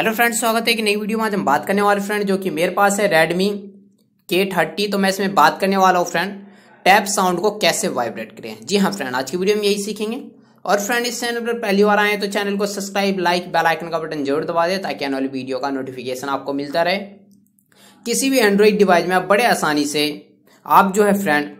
hello friends स्वागत है एक नई वीडियो में आज हम बात करने वाले फ्रेंड जो कि मेरे पास है रेडमी के थर्टी तो मैं इसमें बात करने वाला हूँ फ्रेंड टैप साउंड को कैसे वाइब्रेट करें जी हाँ फ्रेंड आज की वीडियो में यही सीखेंगे और फ्रेंड इस चैनल पर पहली बार आए तो चैनल को सब्सक्राइब लाइक बेल आइकन का बटन जरूर दबा दें ताकि आने वाली वीडियो का नोटिफिकेशन आपको मिलता रहे किसी भी एंड्रॉइड डिवाइस में आप बड़े आसानी से आप जो है फ्रेंड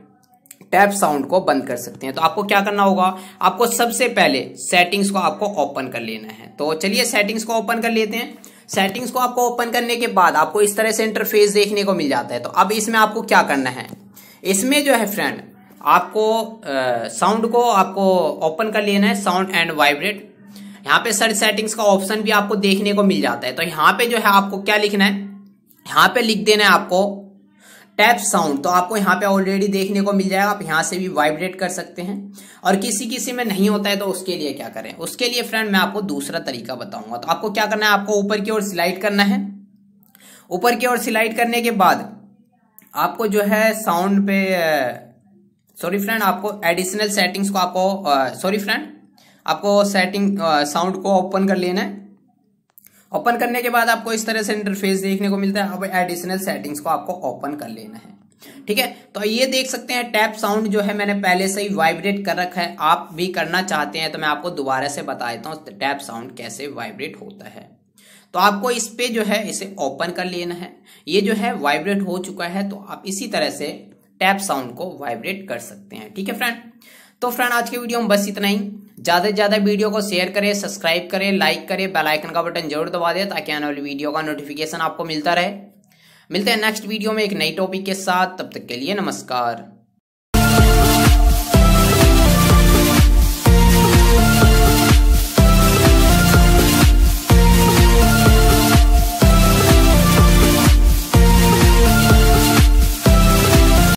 टैप साउंड को बंद कर सकते हैं तो आपको क्या करना होगा आपको सबसे पहले सेटिंग्स को आपको ओपन कर लेना है तो चलिए सेटिंग्स को ओपन कर लेते हैं सेटिंग्स को आपको ओपन करने के बाद आपको इस तरह से इंटरफेस देखने को मिल जाता है तो अब इसमें आपको क्या करना है इसमें जो है फ्रेंड आपको साउंड को आपको ओपन कर लेना है साउंड एंड वाइब्रेट यहाँ पे सर्च सेटिंग्स का ऑप्शन भी आपको देखने को मिल जाता है तो यहाँ पे जो है आपको क्या लिखना है यहाँ पे लिख देना है आपको टैप साउंड तो आपको यहाँ पे ऑलरेडी देखने को मिल जाएगा आप यहाँ से भी वाइब्रेट कर सकते हैं और किसी किसी में नहीं होता है तो उसके लिए क्या करें उसके लिए फ्रेंड मैं आपको दूसरा तरीका बताऊंगा तो आपको क्या करना है आपको ऊपर की ओर स्लाइड करना है ऊपर की ओर स्लाइड करने के बाद आपको जो है साउंड पे सॉरी फ्रेंड आपको एडिशनल सेटिंग्स को आपको सॉरी फ्रेंड आपको सेटिंग साउंड को ओपन कर लेना है ओपन करने के बाद आपको इस तरह से इंटरफेस देखने को मिलता है अब एडिशनल सेटिंग्स को आपको ओपन कर लेना है ठीक है तो ये देख सकते हैं टैप साउंड जो है मैंने पहले से ही वाइब्रेट कर रखा है आप भी करना चाहते हैं तो मैं आपको दोबारा से बता देता हूँ टैप साउंड कैसे वाइब्रेट होता है तो आपको इस पे जो है इसे ओपन कर लेना है ये जो है वाइब्रेट हो चुका है तो आप इसी तरह से टैप साउंड को वाइब्रेट कर सकते हैं ठीक है फ्रेंड तो फ्रेंड आज की वीडियो में बस इतना ही ज़्यादा से ज़्यादा वीडियो को शेयर करें सब्सक्राइब करें लाइक करें बेल आइकन का बटन जरूर दबा दें ताकि आने वाली वीडियो का नोटिफिकेशन आपको मिलता रहे मिलते हैं नेक्स्ट वीडियो में एक नई टॉपिक के साथ तब तक के लिए नमस्कार